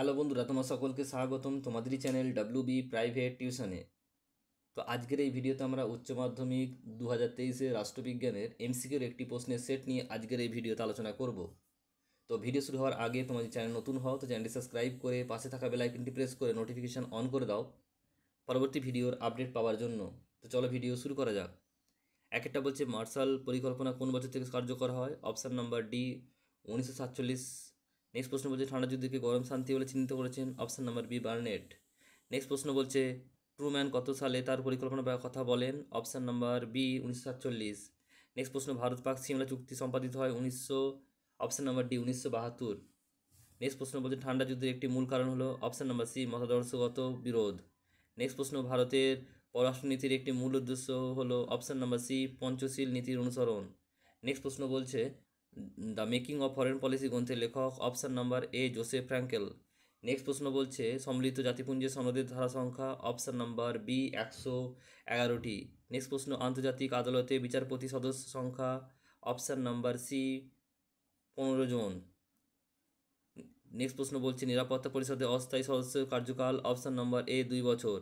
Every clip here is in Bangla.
হ্যালো বন্ধুরা তোমার সকলকে স্বাগতম তোমাদেরই চ্যানেল ডাব্লু বি প্রাইভেট টিউশনে তো আজকের এই ভিডিওতে আমরা উচ্চ মাধ্যমিক দু হাজার তেইশে রাষ্ট্রবিজ্ঞানের এমসিকিউর একটি প্রশ্নের সেট নিয়ে আজকের এই ভিডিওতে আলোচনা করব তো ভিডিও শুরু হওয়ার আগে তোমাদের চ্যানেল নতুন হও তো চ্যানেলটি সাবস্ক্রাইব করে পাশে থাকা বেলাইকনটি প্রেস করে নোটিফিকেশান অন করে দাও পরবর্তী ভিডিওর আপডেট পাওয়ার জন্য তো চলো ভিডিও শুরু করা যাক এক একটা বলছে মার্শাল পরিকল্পনা কোন বছর থেকে কার্যকর হয় অপশান নাম্বার ডি উনিশশো সাতচল্লিশ নেক্সট প্রশ্ন বলছে ঠান্ডা যুদ্ধকে গরম শান্তি বলে চিহ্নিত করেছেন option number B Barnett next প্রশ্ন বলছে ট্রুম্যান কত সালে তার পরিকল্পনা বা কথা বলেন অপশান নাম্বার বি উনিশশো সাতচল্লিশ নেক্সট প্রশ্ন ভারত পাক সিমলা চুক্তি সম্পাদিত হয় উনিশশো অপশান নাম্বার ডি উনিশশো বাহাত্তর নেক্সট প্রশ্ন বলছে ঠান্ডা যুদ্ধের একটি মূল কারণ হলো অপশান নাম্বার সি মতাদর্শগত বিরোধ নেক্সট প্রশ্ন ভারতের পররাষ্ট্রনীতির একটি মূল উদ্দেশ্য হলো অপশান নাম্বার সি পঞ্চশীল নীতির অনুসরণ নেক্সট প্রশ্ন বলছে the making of foreign policy গ্রন্থের লেখক option number A Joseph Frankel next প্রশ্ন বলছে সম্মিলিত জাতিপুঞ্জের সনদের ধারা সংখ্যা অপশান নাম্বার বি একশো এগারোটি নেক্সট প্রশ্ন আন্তর্জাতিক আদালতে বিচারপতি সদস্য সংখ্যা অপশান নাম্বার সি পনেরো জন নেক্সট প্রশ্ন বলছে নিরাপত্তা পরিষদে অস্থায়ী সদস্য কার্যকাল অপশান নাম্বার এ দুই বছর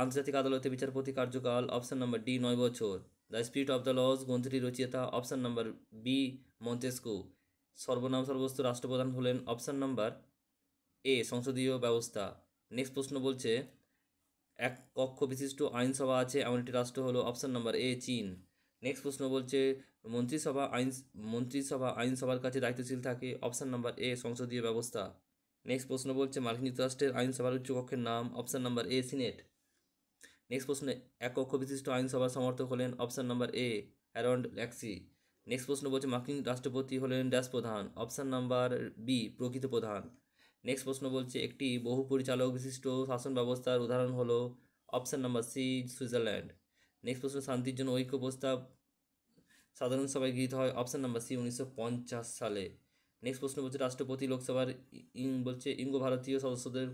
আন্তর্জাতিক আদালতে বিচারপতি কার্যকাল অপশান নাম্বার ডি নয় বছর the spirit of the laws গ্রন্থটির রচয়িতা অপশান নাম্বার বি মন্তেস্কু সর্বনাম সর্বস্ব রাষ্ট্রপ্রধান হলেন অপশান নাম্বার এ সংসদীয় ব্যবস্থা নেক্সট প্রশ্ন বলছে এক কক্ষ বিশিষ্ট আইনসভা আছে এমন একটি রাষ্ট্র হলো অপশান নাম্বার এ চীন নেক্সট প্রশ্ন বলছে মন্ত্রিসভা আইন মন্ত্রিসভা আইনসভার কাছে দায়িত্বশীল থাকে অপশান নাম্বার এ সংসদীয় ব্যবস্থা নেক্সট প্রশ্ন বলছে মার্কিন যুক্তরাষ্ট্রের আইনসভার উচ্চকক্ষের নাম option number A Senate next প্রশ্নে এক কক্ষ বিশিষ্ট আইনসভার সমর্থক হলেন অপশান নাম্বার এ অ্যারন্ড ল্যাক্সি নেক্সট প্রশ্ন বলছে মার্কিন রাষ্ট্রপতি হলেন ড্যাশ প্রধান অপশান নাম্বার বি প্রকৃত প্রধান নেক্সট প্রশ্ন বলছে একটি বহু পরিচালক বিশিষ্ট শাসন ব্যবস্থার উদাহরণ হল option number C Switzerland next প্রশ্ন শান্তির জন্য ঐক্য প্রস্তাব সাধারণ সভায় গৃহীত হয় অপশান নাম্বার সি উনিশশো সালে নেক্সট প্রশ্ন বলছে রাষ্ট্রপতি লোকসভার ইং বলছে ইঙ্গ ভারতীয় সদস্যদের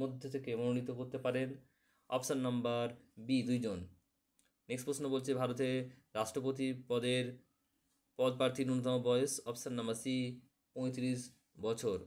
মধ্যে থেকে মনোনীত করতে পারেন অপশান নাম্বার বি দুইজন নেক্সট প্রশ্ন বলছে ভারতে রাষ্ট্রপতি পদের পদ প্রার্থীর ন্যূনতম বয়স অপশান নাম্বার সি পঁয়ত্রিশ বছর